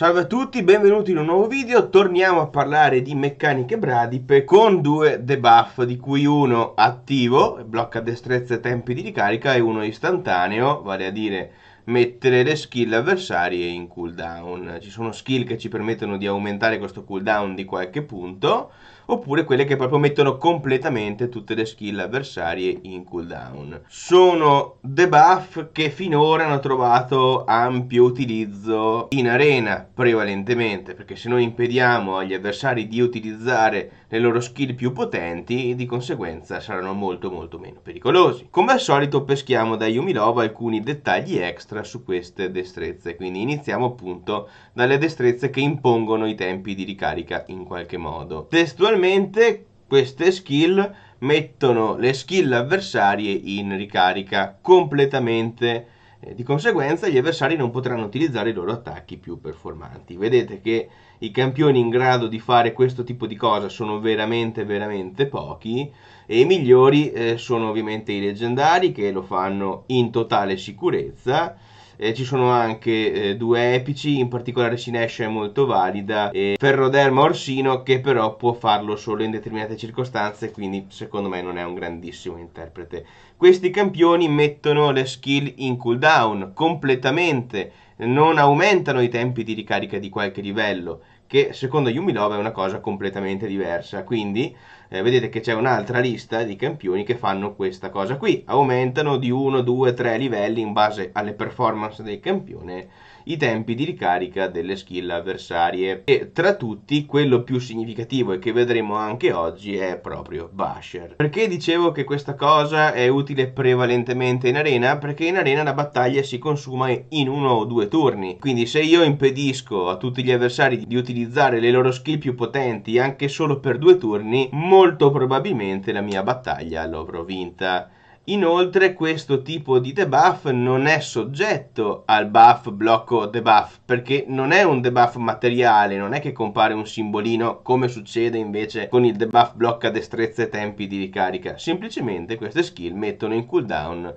Salve a tutti, benvenuti in un nuovo video, torniamo a parlare di meccaniche bradipe con due debuff di cui uno attivo, blocca destrezza e tempi di ricarica e uno istantaneo, vale a dire mettere le skill avversarie in cooldown. Ci sono skill che ci permettono di aumentare questo cooldown di qualche punto oppure quelle che proprio mettono completamente tutte le skill avversarie in cooldown. Sono debuff che finora hanno trovato ampio utilizzo in arena prevalentemente, perché se noi impediamo agli avversari di utilizzare le loro skill più potenti, di conseguenza saranno molto molto meno pericolosi. Come al solito peschiamo da Yumilova alcuni dettagli extra su queste destrezze, quindi iniziamo appunto dalle destrezze che impongono i tempi di ricarica in qualche modo. Testualmente ovviamente queste skill mettono le skill avversarie in ricarica completamente eh, di conseguenza gli avversari non potranno utilizzare i loro attacchi più performanti. Vedete che i campioni in grado di fare questo tipo di cosa sono veramente veramente pochi e i migliori eh, sono ovviamente i leggendari che lo fanno in totale sicurezza eh, ci sono anche eh, due epici, in particolare Sinesha è molto valida e Ferroderma Orsino che però può farlo solo in determinate circostanze, quindi secondo me non è un grandissimo interprete. Questi campioni mettono le skill in cooldown completamente, non aumentano i tempi di ricarica di qualche livello, che secondo Yumilova è una cosa completamente diversa. Quindi eh, vedete che c'è un'altra lista di campioni che fanno questa cosa qui, aumentano di 1, 2, 3 livelli in base alle performance del campione i tempi di ricarica delle skill avversarie e tra tutti quello più significativo e che vedremo anche oggi è proprio Basher. Perché dicevo che questa cosa è utile prevalentemente in arena? Perché in arena la battaglia si consuma in uno o due turni, quindi se io impedisco a tutti gli avversari di utilizzare le loro skill più potenti anche solo per due turni, molto probabilmente la mia battaglia l'avrò vinta. Inoltre questo tipo di debuff non è soggetto al buff blocco debuff perché non è un debuff materiale, non è che compare un simbolino come succede invece con il debuff blocca destrezza e tempi di ricarica, semplicemente queste skill mettono in cooldown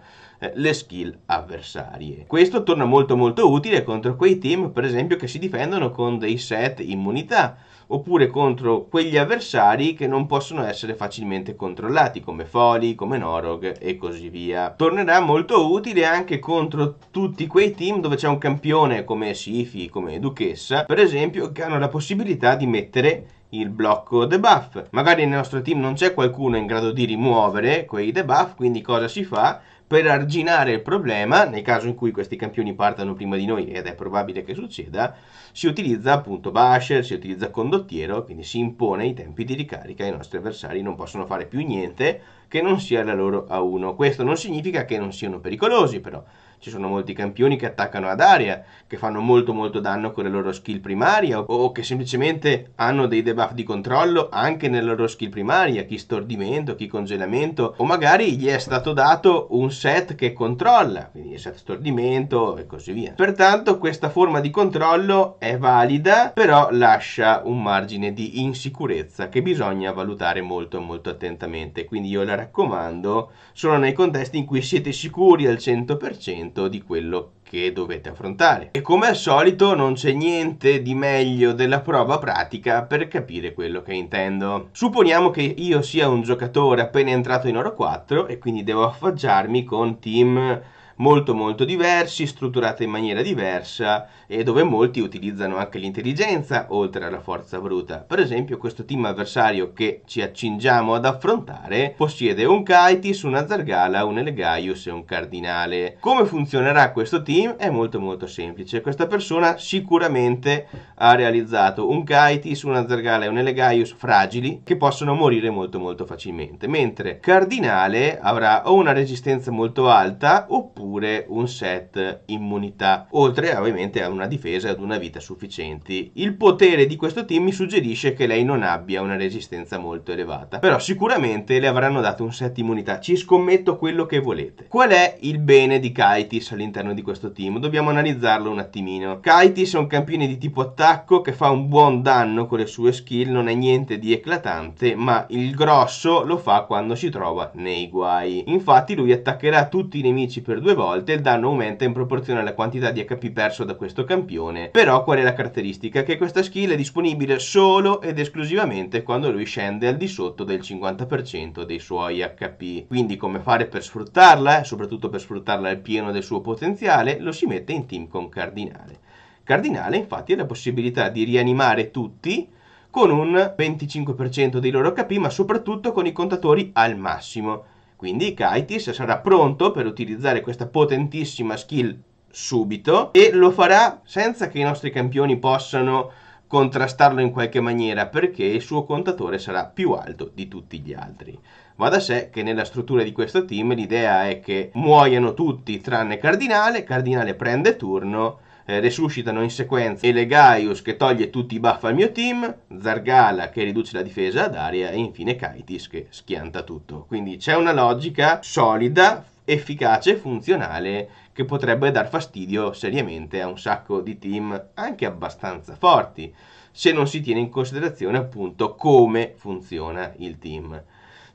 le skill avversarie. Questo torna molto molto utile contro quei team per esempio che si difendono con dei set immunità oppure contro quegli avversari che non possono essere facilmente controllati come Foli, come Norog e così via. Tornerà molto utile anche contro tutti quei team dove c'è un campione come Sifi, come Duchessa, per esempio, che hanno la possibilità di mettere il blocco debuff. Magari nel nostro team non c'è qualcuno in grado di rimuovere quei debuff, quindi cosa si fa? per arginare il problema, nel caso in cui questi campioni partano prima di noi, ed è probabile che succeda, si utilizza appunto basher, si utilizza condottiero, quindi si impone i tempi di ricarica ai nostri avversari, non possono fare più niente che non sia la loro A1. Questo non significa che non siano pericolosi però, ci sono molti campioni che attaccano ad aria, che fanno molto molto danno con le loro skill primarie o, o che semplicemente hanno dei debuff di controllo anche nelle loro skill primarie, chi stordimento, chi congelamento o magari gli è stato dato un set che controlla, quindi set stordimento e così via. Pertanto questa forma di controllo è valida, però lascia un margine di insicurezza che bisogna valutare molto molto attentamente, quindi io la raccomando solo nei contesti in cui siete sicuri al 100% 100% di quello che dovete affrontare. E come al solito non c'è niente di meglio della prova pratica per capire quello che intendo. Supponiamo che io sia un giocatore appena entrato in oro 4 e quindi devo affacciarmi con team molto molto diversi, strutturate in maniera diversa e dove molti utilizzano anche l'intelligenza oltre alla forza bruta. Per esempio questo team avversario che ci accingiamo ad affrontare possiede un Kaitis, una Zargala, un Elegaius e un Cardinale. Come funzionerà questo team è molto molto semplice. Questa persona sicuramente ha realizzato un Kaitis, una Zargala e un Elegaius fragili che possono morire molto molto facilmente, mentre Cardinale avrà o una resistenza molto alta oppure pure un set immunità, oltre ovviamente a una difesa e ad una vita sufficienti. Il potere di questo team mi suggerisce che lei non abbia una resistenza molto elevata, però sicuramente le avranno dato un set immunità, ci scommetto quello che volete. Qual è il bene di Kaitis all'interno di questo team? Dobbiamo analizzarlo un attimino. Kaitis è un campione di tipo attacco che fa un buon danno con le sue skill, non è niente di eclatante, ma il grosso lo fa quando si trova nei guai. Infatti lui attaccherà tutti i nemici per due due volte, il danno aumenta in proporzione alla quantità di HP perso da questo campione. Però qual è la caratteristica? Che questa skill è disponibile solo ed esclusivamente quando lui scende al di sotto del 50% dei suoi HP. Quindi come fare per sfruttarla, soprattutto per sfruttarla al pieno del suo potenziale, lo si mette in team con Cardinale. Cardinale infatti ha la possibilità di rianimare tutti con un 25% dei loro HP, ma soprattutto con i contatori al massimo quindi Kaitis sarà pronto per utilizzare questa potentissima skill subito e lo farà senza che i nostri campioni possano contrastarlo in qualche maniera perché il suo contatore sarà più alto di tutti gli altri. Va da sé che nella struttura di questo team l'idea è che muoiano tutti tranne Cardinale, Cardinale prende turno eh, resuscitano in sequenza Elegaius che toglie tutti i buff al mio team, Zargala che riduce la difesa ad aria e infine Kaitis che schianta tutto. Quindi c'è una logica solida, efficace e funzionale che potrebbe dar fastidio seriamente a un sacco di team anche abbastanza forti se non si tiene in considerazione appunto come funziona il team.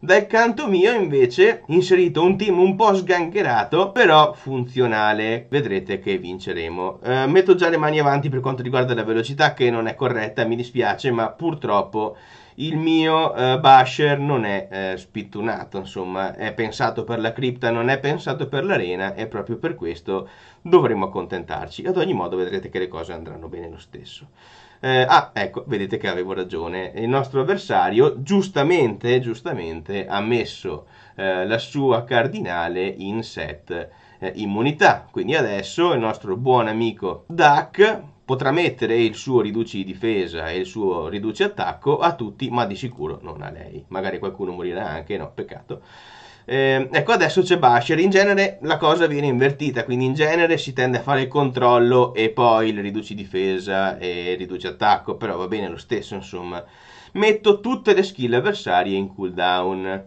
Dal canto mio invece inserito un team un po' sgangherato, però funzionale. Vedrete che vinceremo. Eh, metto già le mani avanti per quanto riguarda la velocità che non è corretta, mi dispiace, ma purtroppo il mio eh, basher non è eh, spittunato, insomma, è pensato per la cripta, non è pensato per l'arena e proprio per questo dovremo accontentarci. Ad ogni modo vedrete che le cose andranno bene lo stesso. Eh, ah, ecco, vedete che avevo ragione. Il nostro avversario giustamente, giustamente ha messo eh, la sua cardinale in set eh, immunità. Quindi adesso il nostro buon amico Duck potrà mettere il suo riduci difesa e il suo riduci attacco a tutti, ma di sicuro non a lei. Magari qualcuno morirà anche, no, peccato. Eh, ecco, adesso c'è Basher. In genere la cosa viene invertita, quindi in genere si tende a fare il controllo e poi le riduci difesa e riduci attacco, però va bene lo stesso, insomma. Metto tutte le skill avversarie in cooldown.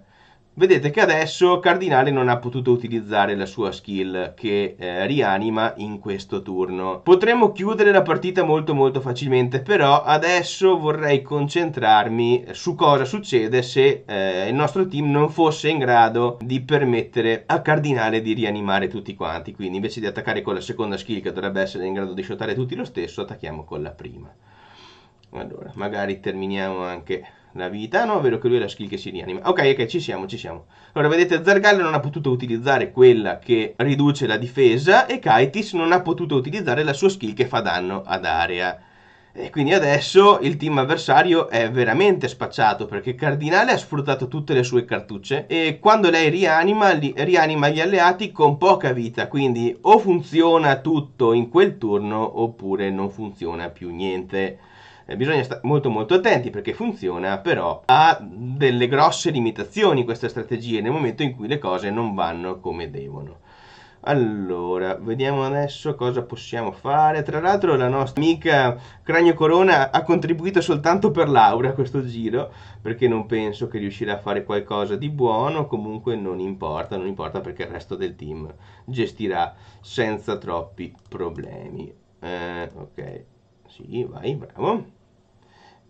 Vedete che adesso Cardinale non ha potuto utilizzare la sua skill che eh, rianima in questo turno. Potremmo chiudere la partita molto molto facilmente, però adesso vorrei concentrarmi su cosa succede se eh, il nostro team non fosse in grado di permettere a Cardinale di rianimare tutti quanti. Quindi invece di attaccare con la seconda skill che dovrebbe essere in grado di shotare tutti lo stesso, attacchiamo con la prima. Allora, magari terminiamo anche la vita. No, è vero che lui è la skill che si rianima. Ok, ok, ci siamo, ci siamo. Allora, vedete, Zargallo non ha potuto utilizzare quella che riduce la difesa e Kaitis non ha potuto utilizzare la sua skill che fa danno ad area. E quindi adesso il team avversario è veramente spacciato perché Cardinale ha sfruttato tutte le sue cartucce e quando lei rianima, li, rianima gli alleati con poca vita, quindi o funziona tutto in quel turno oppure non funziona più niente. Eh, bisogna stare molto molto attenti perché funziona, però ha delle grosse limitazioni questa strategia nel momento in cui le cose non vanno come devono. Allora, vediamo adesso cosa possiamo fare. Tra l'altro la nostra amica Cranio Corona ha contribuito soltanto per Laura a questo giro, perché non penso che riuscirà a fare qualcosa di buono, comunque non importa, non importa perché il resto del team gestirà senza troppi problemi. Eh, ok, sì, vai, bravo.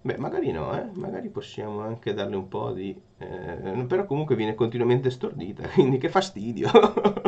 Beh, magari no, eh? magari possiamo anche darle un po' di... Eh, però comunque viene continuamente stordita, quindi che fastidio,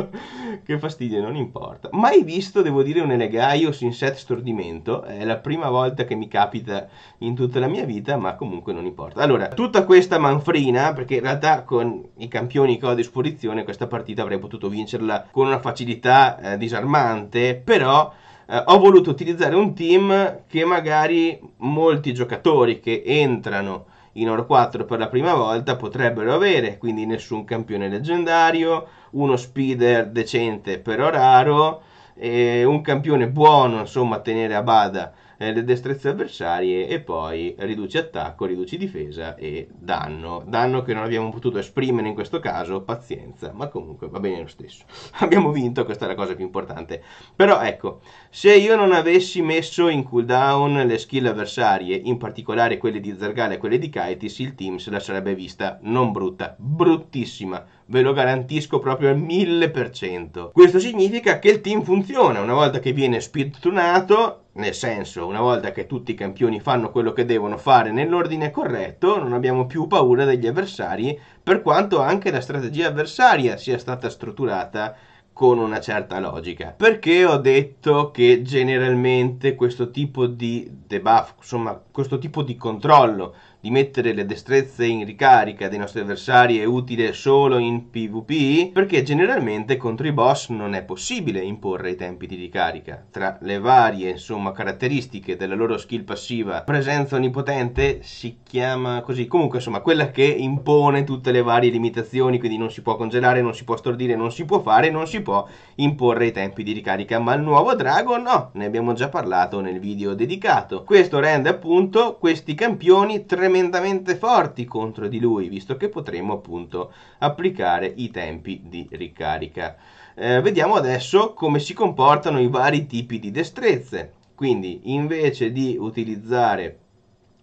che fastidio, non importa. Mai visto, devo dire, un Elegaios in set stordimento, è la prima volta che mi capita in tutta la mia vita, ma comunque non importa. Allora, tutta questa manfrina, perché in realtà con i campioni che ho a disposizione questa partita avrei potuto vincerla con una facilità eh, disarmante, però eh, ho voluto utilizzare un team che magari molti giocatori che entrano in Oro 4 per la prima volta potrebbero avere, quindi nessun campione leggendario, uno speeder decente però raro, un campione buono insomma a tenere a bada eh, le destrezze avversarie e poi riduci attacco, riduci difesa e danno. Danno che non abbiamo potuto esprimere in questo caso, pazienza, ma comunque va bene lo stesso. Abbiamo vinto, questa è la cosa più importante. Però ecco, se io non avessi messo in cooldown le skill avversarie, in particolare quelle di Zargale e quelle di Kaitis, il team se la sarebbe vista non brutta, bruttissima ve lo garantisco proprio al 1000%. Questo significa che il team funziona una volta che viene speedtunato nel senso, una volta che tutti i campioni fanno quello che devono fare nell'ordine corretto, non abbiamo più paura degli avversari, per quanto anche la strategia avversaria sia stata strutturata con una certa logica. Perché ho detto che generalmente questo tipo di debuff, insomma, questo tipo di controllo di mettere le destrezze in ricarica dei nostri avversari è utile solo in PvP, perché generalmente contro i boss non è possibile imporre i tempi di ricarica. Tra le varie, insomma, caratteristiche della loro skill passiva, presenza onnipotente si chiama così, comunque insomma, quella che impone tutte le varie limitazioni, quindi non si può congelare, non si può stordire, non si può fare, non si può imporre i tempi di ricarica, ma il nuovo drago no, ne abbiamo già parlato nel video dedicato. Questo rende appunto questi campioni tremendamente tremendamente forti contro di lui, visto che potremo appunto applicare i tempi di ricarica. Eh, vediamo adesso come si comportano i vari tipi di destrezze. Quindi invece di utilizzare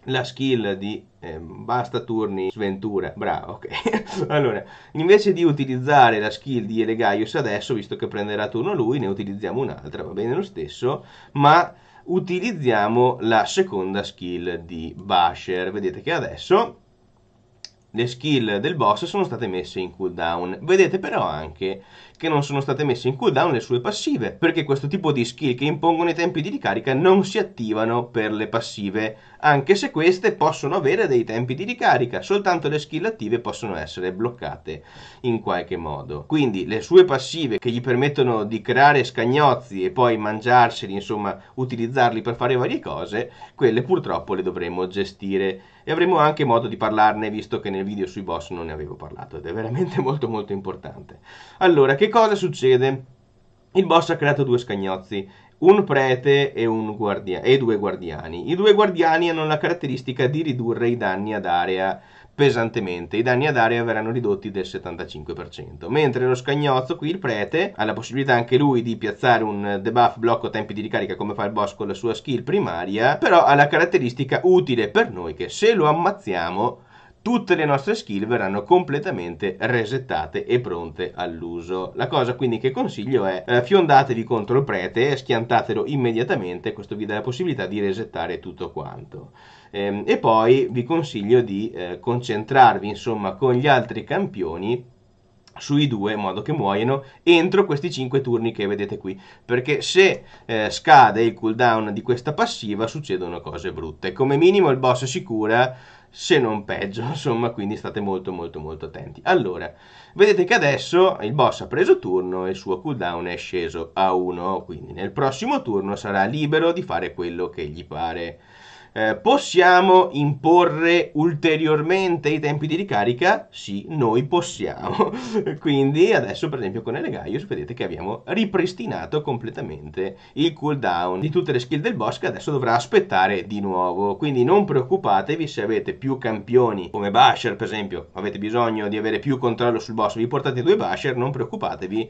la skill di eh, basta turni sventura bravo ok allora invece di utilizzare la skill di Elegaius adesso visto che prenderà turno lui ne utilizziamo un'altra va bene lo stesso ma utilizziamo la seconda skill di Basher. Vedete che adesso le skill del boss sono state messe in cooldown. Vedete però anche che non sono state messe in cooldown le sue passive, perché questo tipo di skill che impongono i tempi di ricarica non si attivano per le passive anche se queste possono avere dei tempi di ricarica, soltanto le skill attive possono essere bloccate in qualche modo. Quindi le sue passive che gli permettono di creare scagnozzi e poi mangiarseli, insomma, utilizzarli per fare varie cose, quelle purtroppo le dovremo gestire e avremo anche modo di parlarne visto che nel video sui boss non ne avevo parlato ed è veramente molto molto importante. Allora, che cosa succede? Il boss ha creato due scagnozzi un prete e, un guardia- e due guardiani. I due guardiani hanno la caratteristica di ridurre i danni ad area pesantemente. I danni ad area verranno ridotti del 75%. Mentre lo scagnozzo, qui il prete, ha la possibilità anche lui di piazzare un debuff blocco tempi di ricarica come fa il boss con la sua skill primaria, però ha la caratteristica utile per noi che se lo ammazziamo tutte le nostre skill verranno completamente resettate e pronte all'uso. La cosa quindi che consiglio è eh, fiondatevi contro il prete, schiantatelo immediatamente, questo vi dà la possibilità di resettare tutto quanto. Ehm, e poi vi consiglio di eh, concentrarvi insomma con gli altri campioni sui due in modo che muoiono entro questi 5 turni che vedete qui perché se eh, scade il cooldown di questa passiva succedono cose brutte come minimo il boss si cura se non peggio, insomma, quindi state molto molto molto attenti. Allora, vedete che adesso il boss ha preso turno e il suo cooldown è sceso a 1, quindi nel prossimo turno sarà libero di fare quello che gli pare. Eh, possiamo imporre ulteriormente i tempi di ricarica? Sì, noi possiamo. Quindi adesso per esempio con Elegaius vedete che abbiamo ripristinato completamente il cooldown di tutte le skill del boss che adesso dovrà aspettare di nuovo. Quindi non preoccupatevi se avete più campioni come Basher per esempio, avete bisogno di avere più controllo sul boss, vi portate due Basher, non preoccupatevi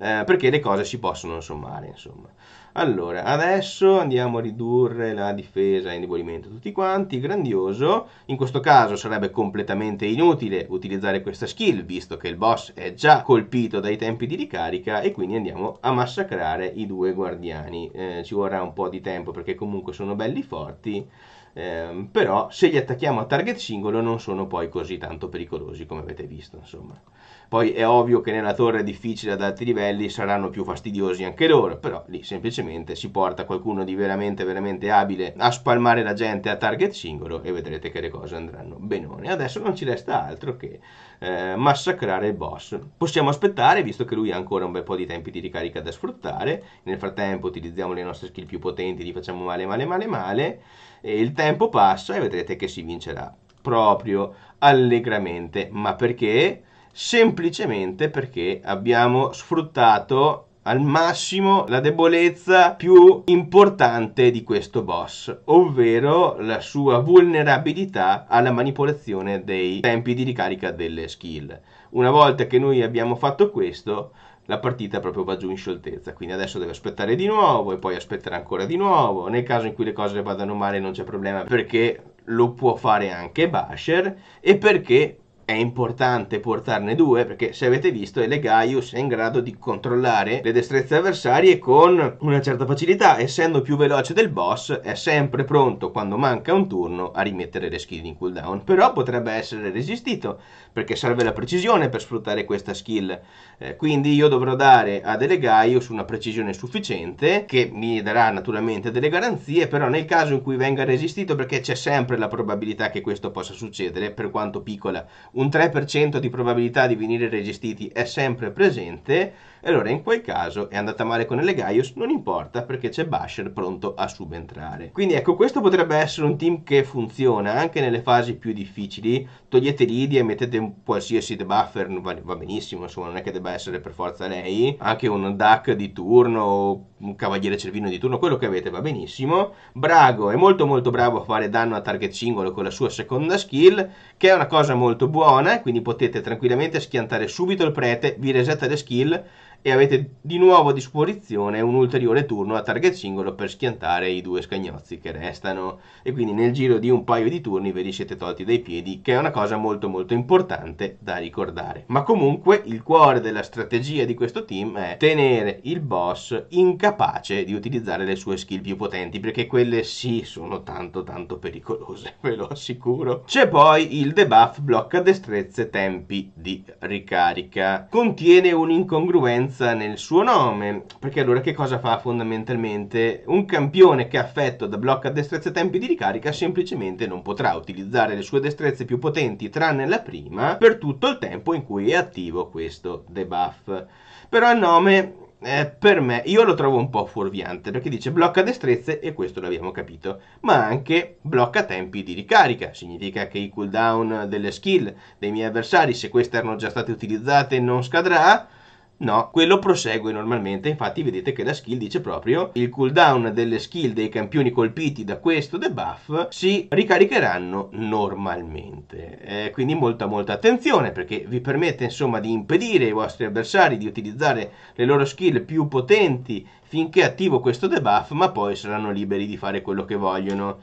eh, perché le cose si possono sommare insomma. Allora, adesso andiamo a ridurre la difesa e indebolimento tutti quanti, grandioso. In questo caso sarebbe completamente inutile utilizzare questa skill, visto che il boss è già colpito dai tempi di ricarica e quindi andiamo a massacrare i due guardiani. Eh, ci vorrà un po' di tempo perché comunque sono belli forti eh, però se li attacchiamo a target singolo non sono poi così tanto pericolosi come avete visto, insomma. Poi è ovvio che nella torre difficile ad alti livelli saranno più fastidiosi anche loro, però lì semplicemente si porta qualcuno di veramente veramente abile a spalmare la gente a target singolo e vedrete che le cose andranno benone. Adesso non ci resta altro che eh, massacrare il boss. Possiamo aspettare, visto che lui ha ancora un bel po' di tempi di ricarica da sfruttare, nel frattempo utilizziamo le nostre skill più potenti, gli facciamo male male male male, e il tempo passa e vedrete che si vincerà proprio allegramente, ma perché? Semplicemente perché abbiamo sfruttato al massimo la debolezza più importante di questo boss, ovvero la sua vulnerabilità alla manipolazione dei tempi di ricarica delle skill. Una volta che noi abbiamo fatto questo, la partita proprio va giù in scioltezza, quindi adesso deve aspettare di nuovo e poi aspettare ancora di nuovo. Nel caso in cui le cose vadano male non c'è problema perché lo può fare anche Basher e perché è importante portarne due perché se avete visto Gaius è in grado di controllare le destrezze avversarie con una certa facilità essendo più veloce del boss è sempre pronto quando manca un turno a rimettere le skill in cooldown però potrebbe essere resistito perché serve la precisione per sfruttare questa skill eh, quindi io dovrò dare ad Gaius una precisione sufficiente che mi darà naturalmente delle garanzie però nel caso in cui venga resistito perché c'è sempre la probabilità che questo possa succedere per quanto piccola un 3% di probabilità di venire resistiti è sempre presente e allora in quel caso è andata male con Elegaius, non importa perché c'è Basher pronto a subentrare. Quindi ecco, questo potrebbe essere un team che funziona anche nelle fasi più difficili. Togliete Lidia e mettete un qualsiasi debuffer, va, va benissimo, insomma, non è che debba essere per forza lei. Anche un Duck di turno, un Cavaliere Cervino di turno, quello che avete va benissimo. Brago è molto molto bravo a fare danno a target singolo con la sua seconda skill, che è una cosa molto buona, quindi potete tranquillamente schiantare subito il prete, vi resetta le skill e avete di nuovo a disposizione un ulteriore turno a target singolo per schiantare i due scagnozzi che restano e quindi nel giro di un paio di turni ve li siete tolti dai piedi che è una cosa molto molto importante da ricordare ma comunque il cuore della strategia di questo team è tenere il boss incapace di utilizzare le sue skill più potenti perché quelle sì sono tanto tanto pericolose ve lo assicuro c'è poi il debuff blocca destrezze tempi di ricarica contiene un'incongruenza potenza nel suo nome, perché allora che cosa fa fondamentalmente? Un campione che è affetto da blocca destrezza e tempi di ricarica semplicemente non potrà utilizzare le sue destrezze più potenti tranne la prima per tutto il tempo in cui è attivo questo debuff. Però il nome eh, per me, io lo trovo un po' fuorviante perché dice blocca destrezze e questo l'abbiamo capito, ma anche blocca tempi di ricarica, significa che i cooldown delle skill dei miei avversari, se queste erano già state utilizzate, non scadrà No, quello prosegue normalmente, infatti vedete che la skill dice proprio il cooldown delle skill dei campioni colpiti da questo debuff si ricaricheranno normalmente. Eh, quindi molta molta attenzione perché vi permette insomma di impedire ai vostri avversari di utilizzare le loro skill più potenti finché attivo questo debuff, ma poi saranno liberi di fare quello che vogliono.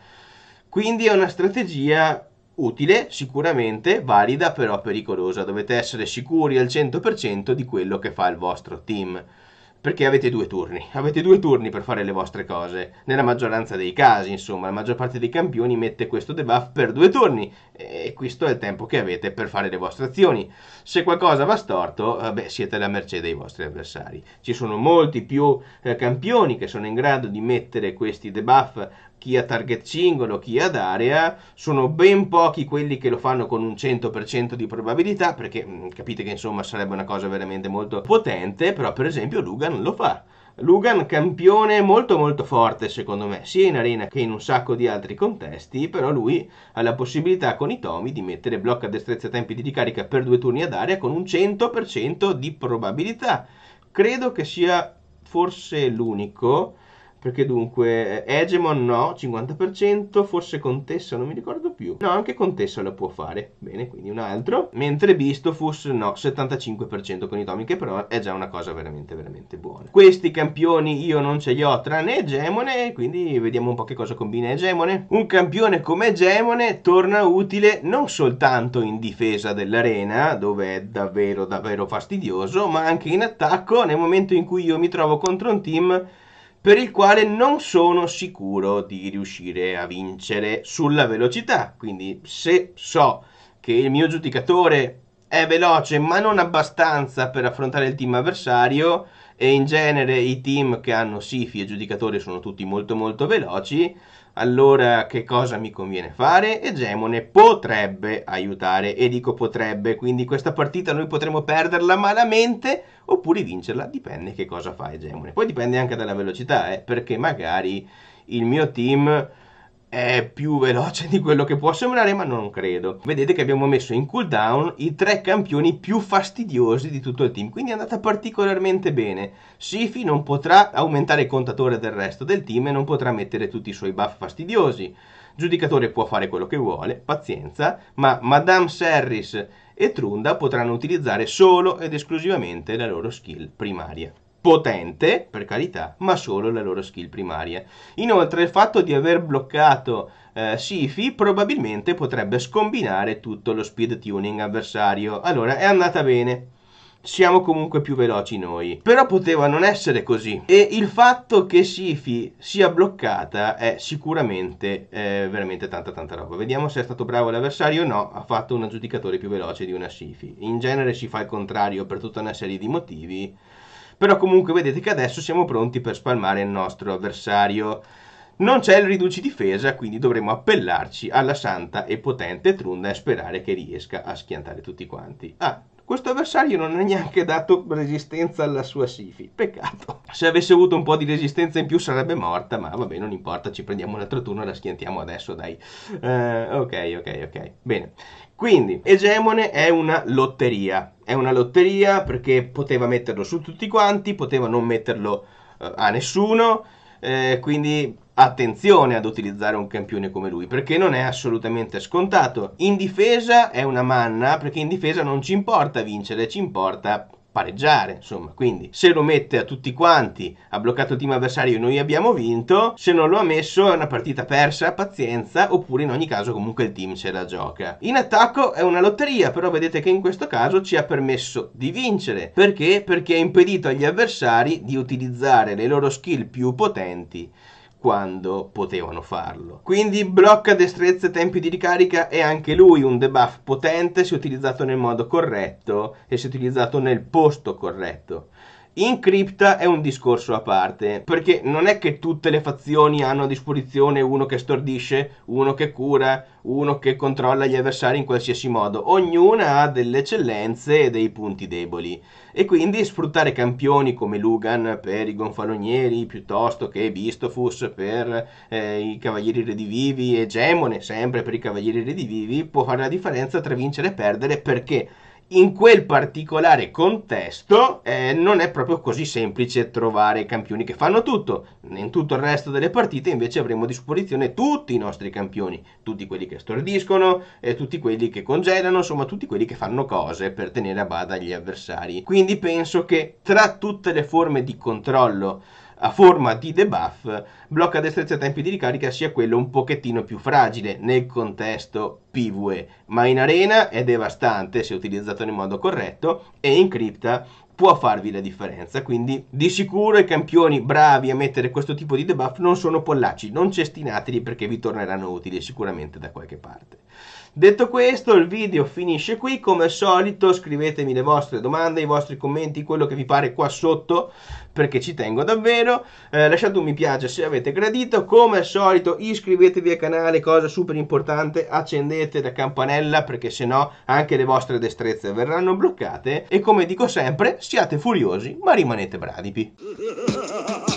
Quindi è una strategia Utile, sicuramente, valida però pericolosa. Dovete essere sicuri al 100% di quello che fa il vostro team. Perché avete due turni. Avete due turni per fare le vostre cose. Nella maggioranza dei casi, insomma, la maggior parte dei campioni mette questo debuff per due turni. E questo è il tempo che avete per fare le vostre azioni. Se qualcosa va storto, vabbè, eh, siete alla merce dei vostri avversari. Ci sono molti più eh, campioni che sono in grado di mettere questi debuff chi ha target singolo, chi ad area, sono ben pochi quelli che lo fanno con un 100% di probabilità, perché mm, capite che insomma sarebbe una cosa veramente molto potente, però per esempio Lugan lo fa. Lugan campione molto molto forte secondo me, sia in arena che in un sacco di altri contesti, però lui ha la possibilità con i tomi di mettere blocca destrezza tempi di ricarica per due turni ad area con un 100% di probabilità. Credo che sia forse l'unico perché dunque, eh, Hegemon no, 50%, forse Contessa, non mi ricordo più. No, anche Contessa lo può fare. Bene, quindi un altro. Mentre Bistofus no, 75% con i tomi, che però è già una cosa veramente, veramente buona. Questi campioni io non ce li ho tranne Egemone, quindi vediamo un po' che cosa combina Egemone. Un campione come Egemone torna utile non soltanto in difesa dell'arena, dove è davvero, davvero fastidioso, ma anche in attacco nel momento in cui io mi trovo contro un team per il quale non sono sicuro di riuscire a vincere sulla velocità. Quindi se so che il mio giudicatore è veloce ma non abbastanza per affrontare il team avversario, e in genere i team che hanno Sifi e giudicatore sono tutti molto molto veloci, allora che cosa mi conviene fare? Egemone potrebbe aiutare e dico potrebbe, quindi questa partita noi potremmo perderla malamente oppure vincerla, dipende che cosa fa Egemone. Poi dipende anche dalla velocità, eh, perché magari il mio team è più veloce di quello che può sembrare, ma non credo. Vedete che abbiamo messo in cooldown i tre campioni più fastidiosi di tutto il team, quindi è andata particolarmente bene. Sifi non potrà aumentare il contatore del resto del team e non potrà mettere tutti i suoi buff fastidiosi. Giudicatore può fare quello che vuole, pazienza, ma Madame Serris e Trunda potranno utilizzare solo ed esclusivamente la loro skill primaria potente, per carità, ma solo la loro skill primaria. Inoltre il fatto di aver bloccato eh, Sifi probabilmente potrebbe scombinare tutto lo speed tuning avversario. Allora è andata bene. Siamo comunque più veloci noi. Però poteva non essere così. E il fatto che Sifi sia bloccata è sicuramente eh, veramente tanta tanta roba. Vediamo se è stato bravo l'avversario o no. Ha fatto un aggiudicatore più veloce di una Sifi. In genere si fa il contrario per tutta una serie di motivi però comunque vedete che adesso siamo pronti per spalmare il nostro avversario. Non c'è il riduci difesa, quindi dovremo appellarci alla santa e potente Trunda e sperare che riesca a schiantare tutti quanti. Ah, questo avversario non ha neanche dato resistenza alla sua Sifi, peccato. Se avesse avuto un po' di resistenza in più sarebbe morta, ma vabbè non importa, ci prendiamo un altro turno e la schiantiamo adesso, dai. Uh, ok, ok, ok, bene. Quindi, Egemone è una lotteria. È una lotteria perché poteva metterlo su tutti quanti, poteva non metterlo uh, a nessuno, eh, quindi attenzione ad utilizzare un campione come lui perché non è assolutamente scontato. In difesa è una manna perché in difesa non ci importa vincere, ci importa pareggiare, insomma, quindi se lo mette a tutti quanti, ha bloccato il team avversario e noi abbiamo vinto, se non lo ha messo è una partita persa, pazienza, oppure in ogni caso comunque il team ce la gioca. In attacco è una lotteria, però vedete che in questo caso ci ha permesso di vincere, perché? Perché ha impedito agli avversari di utilizzare le loro skill più potenti quando potevano farlo. Quindi blocca destrezza e tempi di ricarica è anche lui un debuff potente se utilizzato nel modo corretto e se utilizzato nel posto corretto. In cripta è un discorso a parte, perché non è che tutte le fazioni hanno a disposizione uno che stordisce, uno che cura, uno che controlla gli avversari in qualsiasi modo. Ognuna ha delle eccellenze e dei punti deboli. E quindi sfruttare campioni come Lugan per i gonfalonieri piuttosto che Bistofus per eh, i cavalieri redivivi e Gemone sempre per i cavalieri redivivi può fare la differenza tra vincere e perdere perché in quel particolare contesto eh, non è proprio così semplice trovare campioni che fanno tutto. In tutto il resto delle partite invece avremo a disposizione tutti i nostri campioni, tutti quelli che stordiscono, eh, tutti quelli che congelano, insomma tutti quelli che fanno cose per tenere a bada gli avversari. Quindi penso che tra tutte le forme di controllo a forma di debuff blocca destrezza e tempi di ricarica sia quello un pochettino più fragile nel contesto PvE, ma in arena è devastante se utilizzato nel modo corretto e in cripta può farvi la differenza, quindi di sicuro i campioni bravi a mettere questo tipo di debuff non sono pollacci, non cestinateli perché vi torneranno utili sicuramente da qualche parte. Detto questo, il video finisce qui. Come al solito, scrivetemi le vostre domande, i vostri commenti, quello che vi pare qua sotto, perché ci tengo davvero. Eh, lasciate un mi piace se avete gradito. Come al solito, iscrivetevi al canale, cosa super importante. Accendete la campanella, perché se no anche le vostre destrezze verranno bloccate. E come dico sempre, siate furiosi, ma rimanete bradipi.